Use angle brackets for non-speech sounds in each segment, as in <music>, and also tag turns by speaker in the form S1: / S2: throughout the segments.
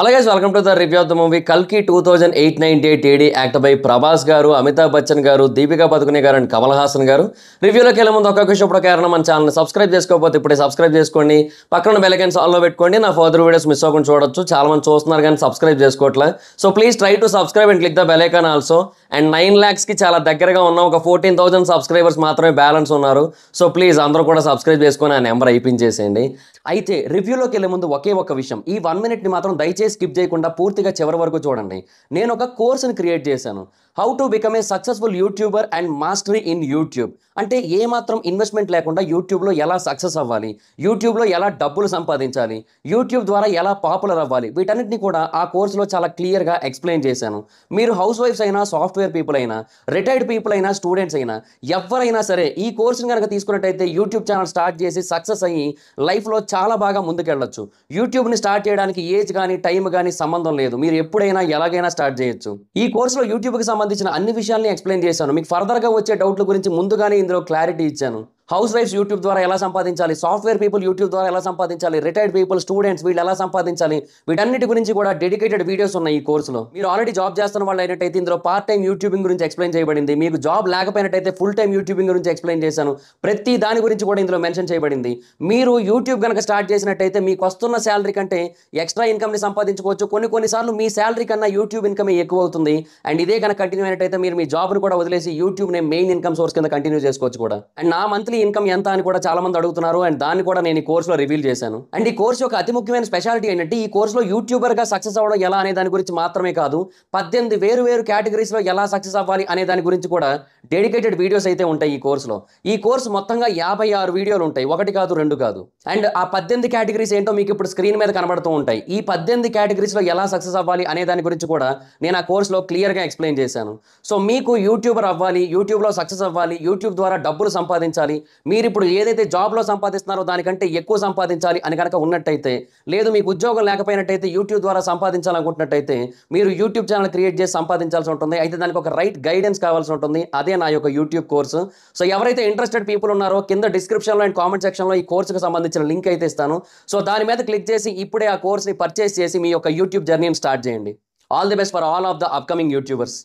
S1: అలాగే welcome to the review of the movie కల్కి two thousand eight ninety eight AD act by Prabhas garu Amitabh Bachchan గారు దీపికా పదుకునే గారు and Kamal Haasan గారు రివ్యూలోకి వెళ్ళే ముందు క్వశ్చన్ ఇప్పుడు కారణం మన ఛానల్ని సబ్స్క్రైబ్ చేసుకోకపోతే ఇప్పుడే సబ్స్క్రైబ్ చేసుకోండి పక్కన బెలకన్స్ ఆల్లో పెట్టుకోండి నా ఫర్దర్ వీడియోస్ మిస్ అవ్వకుండా చూడొచ్చు చాలా మంది చూస్తున్నారు కానీ సబ్స్క్రైబ్ చేసుకోవట్లే so please try to subscribe and click the bell icon also and nine ల్యాక్స్కి చాలా దగ్గరగా ఉన్న ఒక ఫోర్టీన్ థౌసండ్ సబ్స్క్రైబర్స్ మాత్రమే బ్యాలెన్స్ ఉన్నారు సో ప్లీజ్ అందరూ కూడా సబ్స్క్రైబ్ చేసుకొని ఆ నెంబర్ అయిపించేసేయండి అయితే రివ్యూలోకి వెళ్ళే ముందు ఒకే ఒక విషయం ఈ వన్ మినిట్ని మాత్రం దయచేసి చేసి స్కిప్ చేయకుండా పూర్తిగా చివరి వరకు చూడండి నేను ఒక కోర్సును క్రియేట్ చేశాను how to become a successful YouTuber and mastery in YouTube అంటే ఏమాత్రం ఇన్వెస్ట్మెంట్ లేకుండా యూట్యూబ్లో ఎలా సక్సెస్ అవ్వాలి యూట్యూబ్లో ఎలా డబ్బులు సంపాదించాలి యూట్యూబ్ ద్వారా ఎలా పాపులర్ అవ్వాలి వీటన్నిటిని కూడా ఆ కోర్సులో చాలా క్లియర్గా ఎక్స్ప్లెయిన్ చేశాను మీరు హౌస్ వైఫ్స్ అయినా సాఫ్ట్వేర్ పీపుల్ అయినా రిటైర్డ్ పీపుల్ అయినా స్టూడెంట్స్ అయినా ఎవరైనా సరే ఈ కోర్సును కనుక తీసుకున్నట్టయితే యూట్యూబ్ ఛానల్ స్టార్ట్ చేసి సక్సెస్ అయ్యి లైఫ్లో చాలా బాగా ముందుకెళ్ళొచ్చు యూట్యూబ్ని స్టార్ట్ చేయడానికి ఏజ్ కానీ టైం టైం కానీ సంబంధం లేదు మీరు ఎప్పుడైనా ఎలాగైనా స్టార్ట్ చేయొచ్చు ఈ కోర్సులో యూట్యూబ్కి సంబంధించిన అన్ని విషయాల్ని ఎక్స్ప్లెయిన్ చేశాను మీకు ఫర్దర్గా వచ్చే డౌట్ల గురించి ముందుగానే ఇందులో క్లారిటీ ఇచ్చాను హౌస్ వైఫ్స్ యూట్యూబ్ ద్వారా ఎలా సంపాదించాలి సాఫ్ట్వేర్ పీపుల్ యూట్యూబ్ ద్వారా ఎలా సంపాదించాలి రిటైర్డ్ పీపుల్ స్టూడెంట్స్ వీళ్ళు ఎలా సంపాదించాలి వీటన్నిటి గురించి కూడా డెడికేటెడ్ వీడియోస్ ఉన్నాయి ఈ కోర్సులో మీరు ఆల్రెడీ జాబ్ చేస్తున్న వాళ్ళు అయినట్టయితే ఇందులో పార్ట్ టైం యూట్యూబింగ్ గురించి ఎక్స్ప్లెయిన్ చేయబడింది మీకు జాబ్ లేకపోయినట్టయితే ఫుల్ టైం యూట్యూబింగ్ గురించి ఎక్స్ప్లెయిన్ చేశాను ప్రతి దాని గురించి కూడా ఇందులో మెన్షన్ చేయబడింది మీరు యూట్యూబ్ కనుక స్టార్ట్ చేసినట్టయితే మీకు వస్తున్న శాలరీ కంటే ఎక్స్ట్రా ఇన్కమ్ని సంపాదించుకోవచ్చు కొన్ని కొన్నిసార్లు మీ శాలరీ కన్నా యూట్యూబ్ ఇన్కమ్ ఎక్కువ అవుతుంది అండ్ ఇదే కనుక కంటిన్యూ అయినట్టయితే మీరు మీ జాబ్ను కూడా వదిలేసి నే మెయిన్ ఇన్కమ్ సోర్స్ కింద కంటిన్యూ చేసుకోవచ్చు కూడా అండ్ నా మంత్లీ మంత్లీ ఇన్కమ్ ఎంత అని కూడా చాలా మంది అడుగుతున్నారు అండ్ దాన్ని కూడా నేను ఈ కోర్సులో రివీల్ చేశాను అండ్ ఈ కోర్సు యొక్క అతి ముఖ్యమైన స్పెషాలిటీ ఏంటంటే ఈ కోర్సులో యూట్యూబర్ గా సక్సెస్ అవ్వడం ఎలా అనే దాని గురించి మాత్రమే కాదు పద్దెనిమిది వేరు వేరు కేటగిరీస్ లో ఎలా సక్సెస్ అవ్వాలి అనే దాని గురించి కూడా డెడికేటెడ్ వీడియోస్ అయితే ఉంటాయి ఈ కోర్సులో ఈ కోర్సు మొత్తంగా యాభై ఆరు వీడియోలు ఉంటాయి ఒకటి కాదు రెండు కాదు అండ్ ఆ పద్దెనిమిది కేటగిరీస్ ఏంటో మీకు ఇప్పుడు స్క్రీన్ మీద కనబడుతూ ఉంటాయి ఈ పద్దెనిమిది లో ఎలా సక్సెస్ అవ్వాలి అనే దాని గురించి కూడా నేను ఆ కోర్సులో గా ఎక్స్ప్లెయిన్ చేశాను సో మీకు యూట్యూబర్ అవ్వాలి యూట్యూబ్ లో సక్సెస్ అవ్వాలి యూట్యూబ్ ద్వారా డబ్బులు సంపాదించాలి మీరు ఇప్పుడు ఏదైతే జాబ్లో సంపాదిస్తున్నారో దానికంటే ఎక్కువ సంపాదించాలి అని కనుక ఉన్నట్టయితే లేదు మీకు ఉద్యోగం లేకపోయినట్టయితే యూట్యూబ్ ద్వారా సంపాదించాలనుకుంటున్నట్టయితే మీరు యూట్యూబ్ ఛానల్ క్రియేట్ చేసి సంపాదించాల్సి ఉంటుంది అయితే దానికి ఒక రైట్ గైడెన్స్ కావాల్సి ఉంటుంది అదే నా యొక్క యూట్యూబ్ కోర్సు సో ఎవరైతే ఇంట్రెస్టెడ్ పీపుల్ ఉన్నారో కింద డిస్క్రిప్షన్లో అండ్ కామెంట్ సెక్షన్లో ఈ కోర్సుకు సంబంధించిన లింక్ అయితే ఇస్తాను సో దాని మీద క్లిక్ చేసి ఇప్పుడే ఆ కోర్స్ని పర్చేస్ చేసి మీ యొక్క యూట్యూబ్ జర్నీని స్టార్ట్ చేయండి all the best for all of the upcoming YouTubers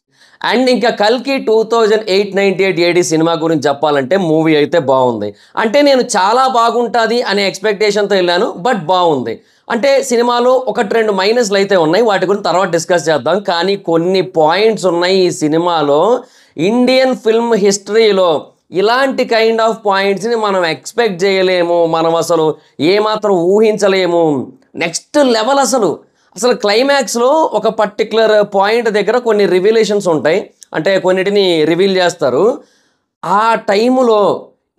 S1: and ఇంకా కల్కి two thousand eight ninety eight AD సినిమా గురించి చెప్పాలంటే మూవీ అయితే బాగుంది అంటే నేను చాలా బాగుంటుంది అనే ఎక్స్పెక్టేషన్తో వెళ్ళాను బట్ బాగుంది అంటే సినిమాలో ఒకటి రెండు మైనస్లు అయితే ఉన్నాయి వాటి గురించి తర్వాత డిస్కస్ చేద్దాం కానీ కొన్ని పాయింట్స్ ఉన్నాయి ఈ సినిమాలో ఇండియన్ ఫిల్మ్ హిస్టరీలో ఇలాంటి కైండ్ ఆఫ్ పాయింట్స్ని మనం ఎక్స్పెక్ట్ చేయలేము మనం అసలు ఏమాత్రం ఊహించలేము నెక్స్ట్ లెవెల్ అసలు అసలు క్లైమాక్స్లో ఒక పర్టికులర్ పాయింట్ దగ్గర కొన్ని రివీలేషన్స్ ఉంటాయి అంటే కొన్నిటిని రివీల్ చేస్తారు ఆ టైములో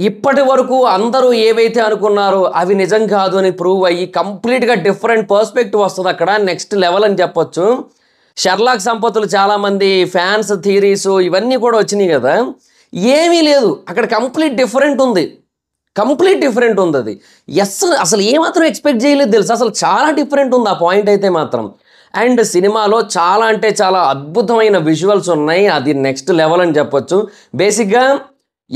S1: ఇప్పటి వరకు అందరూ ఏవైతే అనుకున్నారో అవి నిజం కాదు అని ప్రూవ్ అయ్యి కంప్లీట్గా డిఫరెంట్ పర్స్పెక్టివ్ వస్తుంది అక్కడ నెక్స్ట్ లెవెల్ అని చెప్పొచ్చు షర్లాక్ సంపత్తులు చాలామంది ఫ్యాన్స్ థియరీస్ ఇవన్నీ కూడా వచ్చినాయి కదా ఏమీ లేదు అక్కడ కంప్లీట్ డిఫరెంట్ ఉంది కంప్లీట్ డిఫరెంట్ ఉంది అది ఎస్ అసలు ఏమాత్రం ఎక్స్పెక్ట్ చేయలేదు తెలుసు అసలు చాలా డిఫరెంట్ ఉంది ఆ పాయింట్ అయితే మాత్రం అండ్ సినిమాలో చాలా అంటే చాలా అద్భుతమైన విజువల్స్ ఉన్నాయి అది నెక్స్ట్ లెవెల్ అని చెప్పొచ్చు బేసిక్గా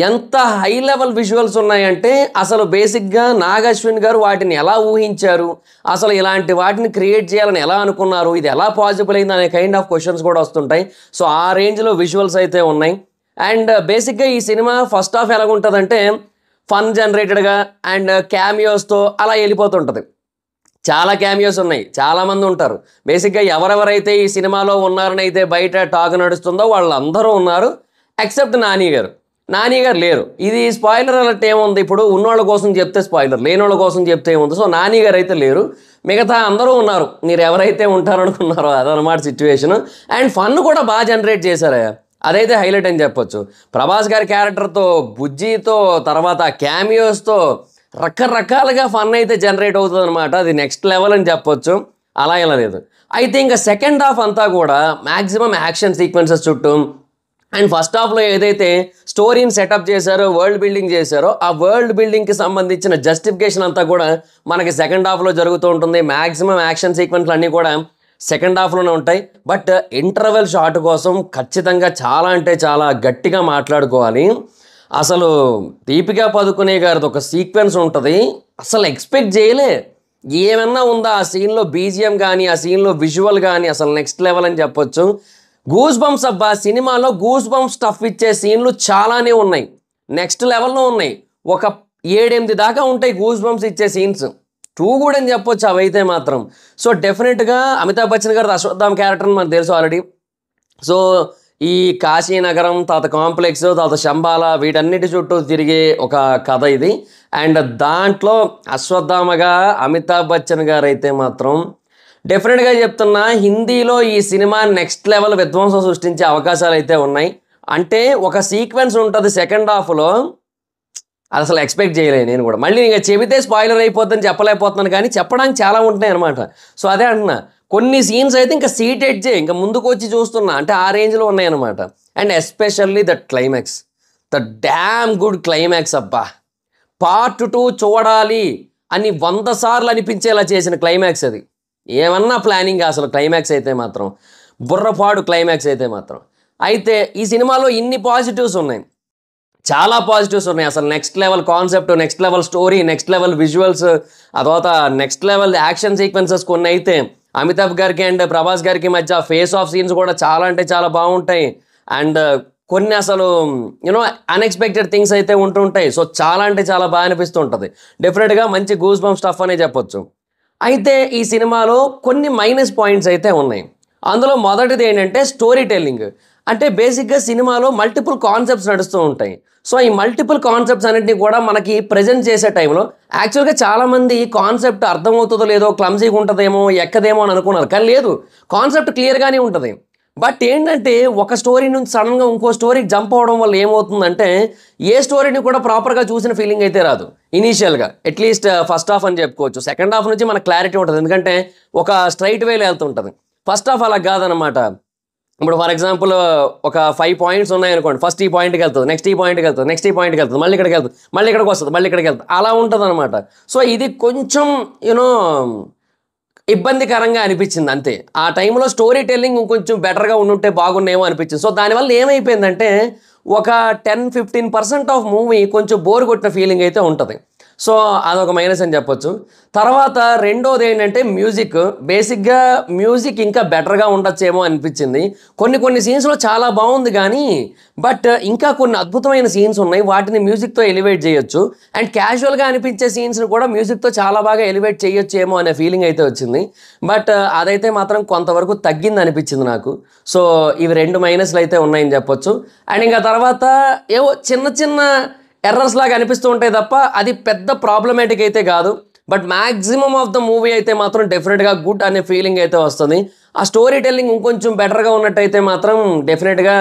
S1: ఎంత హై లెవెల్ విజువల్స్ ఉన్నాయంటే అసలు బేసిక్గా నాగశ్విన్ గారు వాటిని ఎలా ఊహించారు అసలు ఇలాంటి వాటిని క్రియేట్ చేయాలని ఎలా అనుకున్నారు ఇది ఎలా పాసిబుల్ అయింది అనే కైండ్ ఆఫ్ క్వశ్చన్స్ కూడా వస్తుంటాయి సో ఆ రేంజ్లో విజువల్స్ అయితే ఉన్నాయి అండ్ బేసిక్గా ఈ సినిమా ఫస్ట్ హాఫ్ ఎలాగుంటుందంటే ఫన్ జనరేటెడ్గా అండ్ క్యామియోస్తో అలా వెళ్ళిపోతుంటుంది చాలా క్యామియోస్ ఉన్నాయి చాలామంది ఉంటారు బేసిక్గా ఎవరెవరైతే ఈ సినిమాలో ఉన్నారని అయితే బయట టాక్ నడుస్తుందో వాళ్ళందరూ ఉన్నారు ఎక్సెప్ట్ నాని గారు నాని గారు లేరు ఇది స్పాయిలర్ అలర్ట్ ఏముంది ఇప్పుడు ఉన్నవాళ్ళ కోసం చెప్తే స్పాయిలర్ లేనోళ్ళ కోసం చెప్తే ఏముంది సో నాని గారు అయితే లేరు మిగతా అందరూ ఉన్నారు మీరు ఎవరైతే ఉంటారనుకున్నారో అదనమాట సిచ్యువేషన్ అండ్ ఫన్ కూడా బాగా జనరేట్ చేశారు అదైతే హైలైట్ అని చెప్పొచ్చు ప్రభాస్ గారి క్యారెక్టర్తో బుజ్జితో తర్వాత క్యామియోస్తో రకరకాలుగా ఫన్ అయితే జనరేట్ అవుతుంది అనమాట అది నెక్స్ట్ లెవెల్ అని చెప్పొచ్చు అలా ఇలా లేదు అయితే ఇంకా సెకండ్ హాఫ్ అంతా కూడా మ్యాక్సిమం యాక్షన్ సీక్వెన్సెస్ చుట్టూ అండ్ ఫస్ట్ హాఫ్లో ఏదైతే స్టోరీని సెటప్ చేశారో వరల్డ్ బిల్డింగ్ చేశారో ఆ వరల్డ్ బిల్డింగ్కి సంబంధించిన జస్టిఫికేషన్ అంతా కూడా మనకి సెకండ్ హాఫ్లో జరుగుతూ ఉంటుంది మ్యాక్సిమం యాక్షన్ సీక్వెన్స్లు అన్నీ కూడా సెకండ్ హాఫ్లోనే ఉంటాయి బట్ ఇంటర్వెల్ షాట్ కోసం ఖచ్చితంగా చాలా అంటే చాలా గట్టిగా మాట్లాడుకోవాలి అసలు దీపికా పదుకునే గారిది ఒక సీక్వెన్స్ ఉంటుంది అసలు ఎక్స్పెక్ట్ చేయలే ఏమన్నా ఉందా ఆ సీన్లో బీజిఎం కానీ ఆ సీన్లో విజువల్ కానీ అసలు నెక్స్ట్ లెవెల్ అని చెప్పొచ్చు గూస్ బంప్స్ అబ్బా సినిమాలో గూస్ బంప్స్ టఫ్ ఇచ్చే సీన్లు చాలానే ఉన్నాయి నెక్స్ట్ లెవెల్లో ఉన్నాయి ఒక ఏడెనిమిది దాకా ఉంటాయి గూస్ బంప్స్ ఇచ్చే సీన్స్ టూ కూడా అని చెప్పొచ్చు అవైతే మాత్రం సో డెఫినెట్గా అమితాబ్ బచ్చన్ గారు అశ్వత్థామ్ క్యారెక్టర్ మనకు తెలుసు ఆల్రెడీ సో ఈ కాశీనగరం తర్వాత కాంప్లెక్స్ తర్వాత శంబాల వీటన్నిటి చుట్టూ తిరిగే ఒక కథ ఇది అండ్ దాంట్లో అశ్వత్థామగా అమితాబ్ బచ్చన్ గారు అయితే మాత్రం డెఫినెట్గా చెప్తున్నా హిందీలో ఈ సినిమా నెక్స్ట్ లెవెల్ విధ్వంసం సృష్టించే అవకాశాలు అయితే ఉన్నాయి అంటే ఒక సీక్వెన్స్ ఉంటుంది సెకండ్ హాఫ్లో అసలు ఎక్స్పెక్ట్ చేయలేదు నేను కూడా మళ్ళీ ఇంకా చెబితే స్పాయిలర్ అయిపోతుందని చెప్పలేకపోతున్నాను కానీ చెప్పడానికి చాలా ఉంటున్నాయి అనమాట సో అదే అంటున్నా కొన్ని సీన్స్ అయితే ఇంకా సీట్ చేయి ఇంకా ముందుకు వచ్చి చూస్తున్నా అంటే ఆ రేంజ్లో ఉన్నాయన్నమాట and especially that climax the damn good climax అబ్బా పార్ట్ టూ చూడాలి అని వంద సార్లు అనిపించేలా చేసిన క్లైమాక్స్ అది ఏమన్నా ప్లానింగ్ అసలు క్లైమాక్స్ అయితే మాత్రం బుర్రపాడు క్లైమాక్స్ అయితే మాత్రం అయితే ఈ సినిమాలో ఇన్ని పాజిటివ్స్ ఉన్నాయి చాలా పాజిటివ్స్ ఉన్నాయి అసలు next level concept next level story next level visuals ఆ తర్వాత నెక్స్ట్ లెవెల్ యాక్షన్ సీక్వెన్సెస్ కొన్ని అయితే అమితాబ్ గారికి అండ్ ప్రభాస్ గారికి మధ్య ఫేస్ ఆఫ్ సీన్స్ కూడా చాలా అంటే చాలా బాగుంటాయి అండ్ కొన్ని అసలు యూనో అన్ఎక్స్పెక్టెడ్ థింగ్స్ అయితే ఉంటుంటాయి సో చాలా అంటే చాలా బాగా అనిపిస్తుంటుంది డెఫినెట్గా మంచి గూస్ బంప్ స్టఫ్ అనే చెప్పొచ్చు అయితే ఈ సినిమాలో కొన్ని మైనస్ పాయింట్స్ అయితే ఉన్నాయి అందులో మొదటిది ఏంటంటే స్టోరీ టెల్లింగ్ అంటే బేసిక్గా సినిమాలో మల్టిపుల్ కాన్సెప్ట్స్ నడుస్తూ ఉంటాయి సో ఈ మల్టిపుల్ కాన్సెప్ట్స్ అన్నింటినీ కూడా మనకి ప్రజెంట్ చేసే టైంలో యాక్చువల్గా చాలామంది కాన్సెప్ట్ అర్థమవుతుందో లేదో క్లమ్జీగా ఉంటుందేమో ఎక్కదేమో అని అనుకున్నారు కానీ లేదు కాన్సెప్ట్ క్లియర్గానే ఉంటుంది బట్ ఏంటంటే ఒక స్టోరీ నుంచి సడన్గా ఇంకో స్టోరీకి జంప్ అవ్వడం వల్ల ఏమవుతుందంటే ఏ స్టోరీని కూడా ప్రాపర్గా చూసిన ఫీలింగ్ అయితే రాదు ఇనీషియల్గా అట్లీస్ట్ ఫస్ట్ హాఫ్ అని చెప్పుకోవచ్చు సెకండ్ హాఫ్ నుంచి మనకు క్లారిటీ ఉంటుంది ఎందుకంటే ఒక స్ట్రైట్ వెళ్తూ వెళ్తుంటుంది ఫస్ట్ హాఫ్ అలా కాదనమాట ఇప్పుడు ఫర్ ఎగ్జాంపుల్ ఒక ఫైవ్ పాయింట్స్ ఉన్నాయనుకోండి ఫస్ట్ ఈ పాయింట్కి వెళ్తుంది నెక్స్ట్ ఈ పాయింట్కి వెళ్తుంది నెక్స్ట్ ఈ పాయింట్కి వెళ్తుంది మళ్ళీ ఇక్కడికి వెళ్తుంది మళ్ళీ ఇక్కడికి వస్తుంది మళ్ళీ ఇక్కడికి వెళ్తుంది అలా ఉంటుంది అనమాట సో ఇది కొంచెం యూనో ఇబ్బందికరంగా అనిపించింది అంతే ఆ టైంలో స్టోరీ టెల్లింగ్ ఇంకొంచెం బెటర్గా ఉండుంటే బాగున్నేమో అనిపించింది సో దానివల్ల ఏమైపోయిందంటే ఒక ten fifteen percent of movie కొంచెం బోర్ కొట్టిన ఫీలింగ్ అయితే ఉంటుంది సో అదొక మైనస్ అని చెప్పొచ్చు తర్వాత రెండోది ఏంటంటే మ్యూజిక్ బేసిక్గా మ్యూజిక్ ఇంకా బెటర్గా ఉండొచ్చేమో అనిపించింది కొన్ని కొన్ని సీన్స్లో చాలా బాగుంది కానీ బట్ ఇంకా కొన్ని అద్భుతమైన సీన్స్ ఉన్నాయి వాటిని మ్యూజిక్తో ఎలివేట్ చేయొచ్చు అండ్ క్యాజువల్గా అనిపించే సీన్స్ని కూడా మ్యూజిక్తో చాలా బాగా ఎలివేట్ చేయొచ్చు ఏమో అనే ఫీలింగ్ అయితే వచ్చింది బట్ అదైతే మాత్రం కొంతవరకు తగ్గింది అనిపించింది నాకు సో ఇవి రెండు మైనస్లు అయితే ఉన్నాయని చెప్పొచ్చు అండ్ ఇంకా తర్వాత ఏవో చిన్న చిన్న ఎర్రర్స్ లాగా అనిపిస్తూ ఉంటాయి తప్ప అది పెద్ద ప్రాబ్లమేటిక్ అయితే కాదు but maximum of the movie అయితే మాత్రం డెఫినెట్గా గుడ్ అనే ఫీలింగ్ అయితే వస్తుంది ఆ స్టోరీ టెల్లింగ్ ఇంకొంచెం బెటర్గా ఉన్నట్టయితే మాత్రం డెఫినెట్గా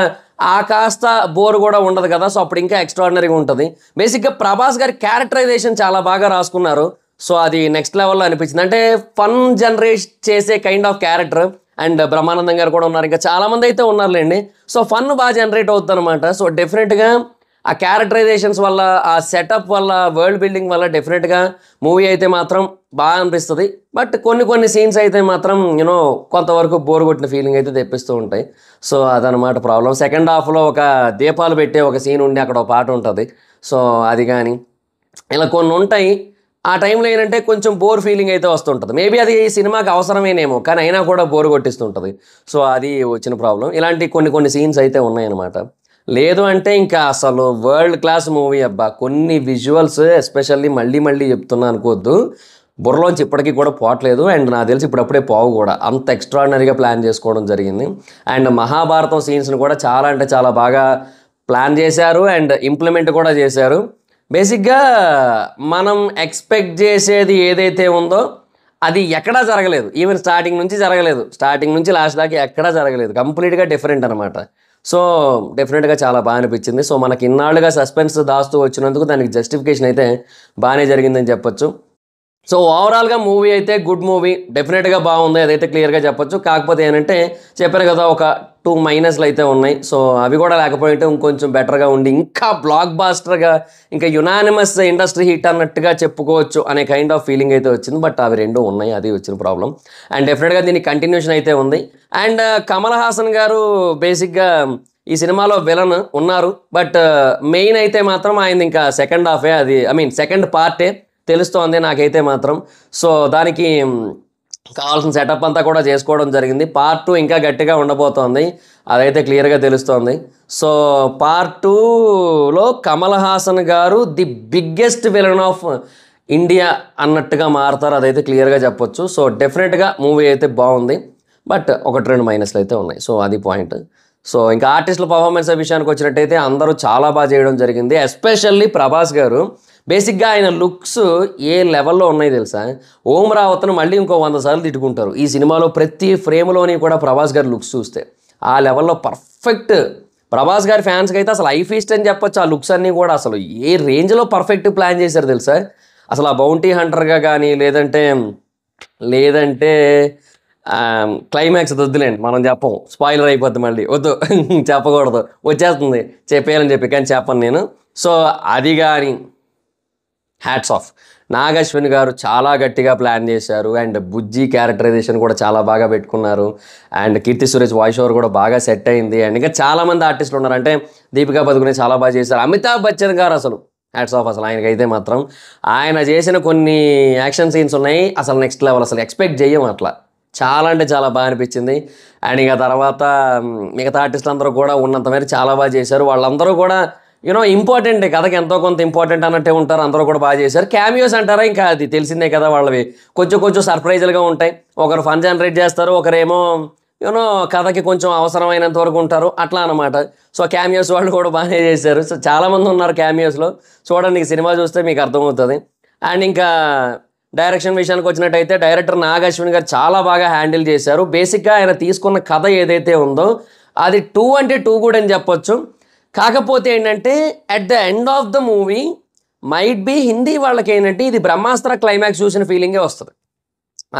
S1: ఆ కాస్త బోర్ కూడా ఉండదు కదా సో అప్పుడు ఇంకా ఎక్స్ట్రాడినరీగా ఉంటుంది బేసిక్గా ప్రభాస్ గారి క్యారెక్టరైజేషన్ చాలా బాగా రాసుకున్నారు సో అది నెక్స్ట్ లెవెల్లో అనిపించింది అంటే ఫన్ జనరేట్ చేసే kind of character and Brahmanandam garu కూడా ఉన్నారు ఇంకా చాలామంది అయితే ఉన్నారులేండి సో ఫన్ బాగా జనరేట్ అవుతుంది అనమాట సో డెఫినెట్గా ఆ క్యారెక్టరైజేషన్స్ వల్ల ఆ సెటప్ వల్ల వరల్డ్ బిల్డింగ్ వల్ల డెఫినెట్గా మూవీ అయితే మాత్రం బాగా అనిపిస్తుంది బట్ కొన్ని కొన్ని సీన్స్ అయితే మాత్రం యూనో కొంతవరకు బోర్ కొట్టిన ఫీలింగ్ అయితే తెప్పిస్తూ ఉంటాయి సో అదనమాట ప్రాబ్లం సెకండ్ హాఫ్లో ఒక దీపాలు పెట్టే ఒక సీన్ ఉండి అక్కడ ఒక పాట ఉంటుంది సో అది కానీ ఇలా కొన్ని ఉంటాయి ఆ టైంలో ఏంటంటే కొంచెం బోర్ ఫీలింగ్ అయితే వస్తుంటుంది మేబీ అది ఈ సినిమాకి అవసరమేనేమో కానీ అయినా కూడా బోర్ కొట్టిస్తుంటుంది సో అది వచ్చిన ప్రాబ్లం ఇలాంటి కొన్ని కొన్ని సీన్స్ అయితే ఉన్నాయన్నమాట లేదు అంటే ఇంకా అసలు వరల్డ్ క్లాస్ మూవీ అబ్బా కొన్ని విజువల్స్ ఎస్పెషల్లీ మళ్ళీ మళ్ళీ చెప్తున్నా అనుకోవద్దు బుర్రలోంచి ఇప్పటికీ కూడా పోవట్లేదు అండ్ నాకు తెలిసి ఇప్పుడప్పుడే పోవు కూడా అంత ఎక్స్ట్రాడినరీగా ప్లాన్ చేసుకోవడం జరిగింది అండ్ మహాభారతం సీన్స్ని కూడా చాలా అంటే చాలా బాగా ప్లాన్ చేశారు అండ్ ఇంప్లిమెంట్ కూడా చేశారు బేసిక్గా మనం ఎక్స్పెక్ట్ చేసేది ఏదైతే ఉందో అది ఎక్కడా జరగలేదు ఈవెన్ స్టార్టింగ్ నుంచి జరగలేదు స్టార్టింగ్ నుంచి లాస్ట్ దాకా ఎక్కడా జరగలేదు కంప్లీట్గా డిఫరెంట్ అనమాట సో డెఫినెట్గా చాలా బాగా అనిపించింది సో మనకి ఇన్నాళ్ళుగా సస్పెన్స్ దాస్తూ వచ్చినందుకు దానికి జస్టిఫికేషన్ అయితే బాగానే జరిగిందని చెప్పొచ్చు సో ఓవరాల్గా మూవీ అయితే గుడ్ మూవీ డెఫినెట్గా బాగుంది అదైతే క్లియర్గా చెప్పొచ్చు కాకపోతే ఏంటంటే చెప్పారు కదా ఒక టూ మైనస్లు అయితే ఉన్నాయి సో అవి కూడా లేకపోయింటే ఇంకొంచెం బెటర్గా ఉండి ఇంకా బ్లాక్ బాస్టర్గా ఇంకా యునానిమస్ ఇండస్ట్రీ హిట్ అన్నట్టుగా చెప్పుకోవచ్చు అనే కైండ్ ఆఫ్ ఫీలింగ్ అయితే వచ్చింది బట్ అవి రెండు ఉన్నాయి అది వచ్చిన ప్రాబ్లం అండ్ డెఫినెట్గా దీనికి కంటిన్యూషన్ అయితే ఉంది అండ్ కమల్ హాసన్ గారు బేసిక్గా ఈ సినిమాలో విలన్ ఉన్నారు బట్ మెయిన్ అయితే మాత్రం ఆయన ఇంకా సెకండ్ హాఫే అది ఐ మీన్ సెకండ్ పార్టే తెలుస్తోంది నాకైతే మాత్రం సో దానికి కావాల్సిన సెటప్ అంతా కూడా చేసుకోవడం జరిగింది పార్ట్ టూ ఇంకా గట్టిగా ఉండబోతోంది అదైతే క్లియర్గా తెలుస్తోంది సో పార్ట్ టూలో Kamal Haasan garu the biggest villain of India అన్నట్టుగా మారుతారు అదైతే క్లియర్గా చెప్పొచ్చు సో డెఫినెట్గా మూవీ అయితే బాగుంది బట్ ఒకటి రెండు మైనస్లు అయితే ఉన్నాయి సో అది పాయింట్ సో ఇంకా ఆర్టిస్టుల పర్ఫార్మెన్స్ విషయానికి వచ్చినట్టయితే అందరూ చాలా బాగా చేయడం జరిగింది ఎస్పెషల్లీ ప్రభాస్ గారు బేసిక్గా ఆయన లుక్స్ ఏ లెవెల్లో ఉన్నాయి తెలుసా ఓం రావత్ను మళ్ళీ ఇంకో వంద సార్లు తిట్టుకుంటారు ఈ సినిమాలో ప్రతి ఫ్రేమ్లోని కూడా ప్రభాస్ గారు లుక్స్ చూస్తే ఆ లెవెల్లో పర్ఫెక్ట్ ప్రభాస్ గారి ఫ్యాన్స్కి అయితే అసలు ఐ అని చెప్పొచ్చు ఆ లుక్స్ అన్నీ కూడా అసలు ఏ రేంజ్లో పర్ఫెక్ట్ ప్లాన్ చేశారు తెలుసా అసలు ఆ బౌంటీ హంటర్గా కానీ లేదంటే లేదంటే క్లైమాక్స్ వద్దులేండి మనం చెప్పం స్పాయిలర్ అయిపోద్ది మళ్ళీ వద్దు <laughs> చెప్పకూడదు వచ్చేస్తుంది చెప్పేయాలని చెప్పి కానీ చెప్పను నేను సో అది కానీ హ్యాట్స్ ఆఫ్ నాగశ్విని గారు చాలా గట్టిగా ప్లాన్ చేశారు అండ్ బుజ్జి క్యారెక్టరైజేషన్ కూడా చాలా బాగా పెట్టుకున్నారు and Keerthy Suresh voice over కూడా బాగా సెట్ అయింది అండ్ ఇంకా చాలామంది ఆర్టిస్టులు ఉన్నారు అంటే దీపికా పదుకునే చాలా బాగా చేశారు అమితాబ్ బచ్చన్ గారు అసలు హ్యాట్స్ ఆఫ్ అసలు ఆయనకైతే మాత్రం ఆయన చేసిన కొన్ని యాక్షన్ సీన్స్ ఉన్నాయి అసలు నెక్స్ట్ లెవెల్ అసలు ఎక్స్పెక్ట్ చేయము అట్లా చాలా అంటే చాలా బాగా అనిపించింది అండ్ ఇక తర్వాత మిగతా ఆర్టిస్టులు అందరూ కూడా ఉన్నంత మేర చాలా బాగా చేశారు వాళ్ళందరూ కూడా యూనో ఇంపార్టెంట్ కథకి ఎంతో కొంత ఇంపార్టెంట్ అన్నట్టే ఉంటారు అందరూ కూడా బాగా చేశారు క్యామియోస్ అంటారా ఇంకా అది తెలిసిందే కదా వాళ్ళవి కొంచెం కొంచెం సర్ప్రైజులుగా ఉంటాయి ఒకరు ఫన్ జనరేట్ చేస్తారు ఒకరేమో యూనో కథకి కొంచెం అవసరమైనంత వరకు ఉంటారు అట్లా అనమాట సో క్యామియోస్ వాళ్ళు కూడా బాగానే చేశారు సో చాలామంది ఉన్నారు క్యామియోస్లో చూడండి సినిమా చూస్తే మీకు అర్థమవుతుంది అండ్ ఇంకా డైరెక్షన్ విషయానికి వచ్చినట్టయితే డైరెక్టర్ నాగ్ గారు చాలా బాగా హ్యాండిల్ చేశారు బేసిక్గా ఆయన తీసుకున్న కథ ఏదైతే ఉందో అది టూ అంటే టూ కూడా అని చెప్పొచ్చు కాకపోతే ఏంటంటే at the end of the movie might be Hindi వాళ్ళకి ఏంటంటే ఇది బ్రహ్మాస్త్ర క్లైమాక్స్ చూసిన ఫీలింగే వస్తుంది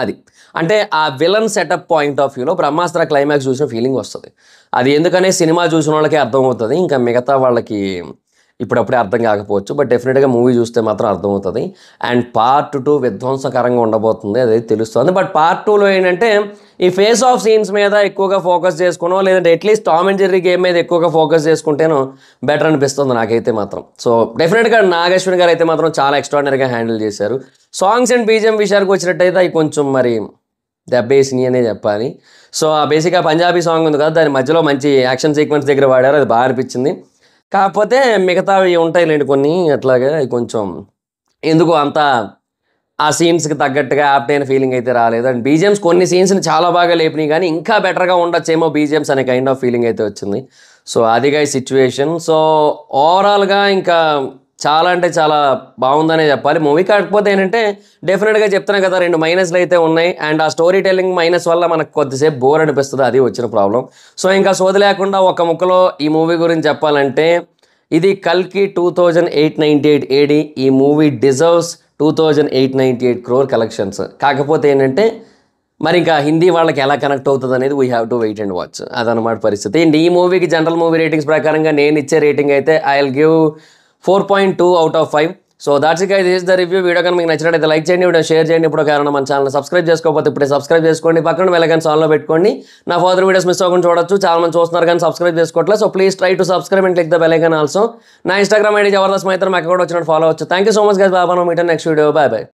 S1: అది అంటే ఆ విలన్ సెటప్ పాయింట్ ఆఫ్ వ్యూలో బ్రహ్మాస్త్ర క్లైమాక్స్ చూసిన ఫీలింగ్ వస్తుంది అది ఎందుకనే సినిమా చూసిన వాళ్ళకి అర్థమవుతుంది ఇంకా మిగతా వాళ్ళకి ఇప్పుడప్పుడే అర్థం కాకపోవచ్చు బట్ డెఫినెట్గా మూవీ చూస్తే మాత్రం అర్థమవుతుంది అండ్ పార్ట్ టూ విధ్వంసకరంగా ఉండబోతుంది అది తెలుస్తుంది బట్ పార్ట్ టూలో ఏంటంటే ఈ ఫేస్ ఆఫ్ సీన్స్ మీద ఎక్కువగా ఫోకస్ చేసుకున్నాం లేదంటే at least Tom and Jerry game మీద ఎక్కువగా ఫోకస్ చేసుకుంటేనో బెటర్ అనిపిస్తుంది నాకైతే మాత్రం సో డెఫినెట్గా నాగేశ్వరి గారు అయితే మాత్రం చాలా ఎక్స్ట్రాడినరీగా హ్యాండిల్ చేశారు సాంగ్స్ అండ్ బీజిఎం విషయానికి వచ్చినట్టయితే అవి కొంచెం మరి దెబ్బేసినాయి అనే చెప్పాలి సో బేసిక్గా పంజాబీ సాంగ్ ఉంది కదా దాని మధ్యలో మంచి యాక్షన్ సీక్వెన్స్ దగ్గర వాడారు అది బాగా అనిపించింది కాకపోతే మిగతావి లేండి కొన్ని అట్లాగే కొంచెం ఎందుకు అంత ఆ సీన్స్కి తగ్గట్టుగా యాప్ట్ అయిన ఫీలింగ్ అయితే రాలేదు అండ్ బీజిఎమ్స్ కొన్ని సీన్స్ని చాలా బాగా లేపినాయి కానీ ఇంకా బెటర్గా ఉండొచ్చేమో బీజిఎమ్స్ అనే కైండ్ ఆఫ్ ఫీలింగ్ అయితే వచ్చింది సో అదిగా సిచ్యువేషన్ సో ఓవరాల్గా ఇంకా చాలా అంటే చాలా బాగుందనే చెప్పాలి మూవీ కాకపోతే ఏంటంటే డెఫినెట్గా చెప్తున్నాను కదా రెండు మైనస్లు అయితే ఉన్నాయి అండ్ ఆ స్టోరీ టెల్లింగ్ మైనస్ వల్ల మనకు కొద్దిసేపు బోర్ అనిపిస్తుంది అది వచ్చిన ప్రాబ్లం సో ఇంకా సోది లేకుండా ఒక ముక్కలో ఈ మూవీ గురించి చెప్పాలంటే ఇది కల్కి టూ థౌజండ్ ఎయిట్ ఎయిట్ ఈ movie deserves two thousand eight eight crore collections కాకపోతే ఏంటంటే మరి ఇంకా హిందీ వాళ్ళకి ఎలా కనెక్ట్ అవుతుంది అనేది we have to wait and watch అదనమాట పరిస్థితి అండ్ ఈ మూవీకి జనరల్ మూవీ రేటింగ్స్ ప్రకారంగా నేను ఇచ్చే రేటింగ్ అయితే I will give four point two out of five so that's guys is the review video కనుక మీకు నచ్చినట్లయితే లైక్ చేయండి వీడియో షేర్ చేయండి ఇప్పుడు కారణం మన ఛానల్ సబ్స్క్రైబ్ చేసుకోకపోతే ఇప్పుడే సబ్స్క్రైబ్ చేసుకోండి పక్కన వెళ్ళగానే సాల్వ్లో పెట్టుకోండి నా ఫాదర్ వీడియోస్ మిస్ అవ్వకుండా చూడొచ్చు చాలా మంది చూస్తున్నారు కానీ సబ్స్క్రైబ్ చేసుకోవట్లే so please try to subscribe and click the bell icon also నా ఇన్స్టాగ్రామ్ ఐడి జవర్దస్ మైత్రం అక్కడ కూడా వచ్చినట్టు ఫాలో అవచ్చు థ్యాంక్ సో మచ్ గైజ్ బాబా మీటర్ నెక్స్ట్ వీడియో బాయ్ బాయ్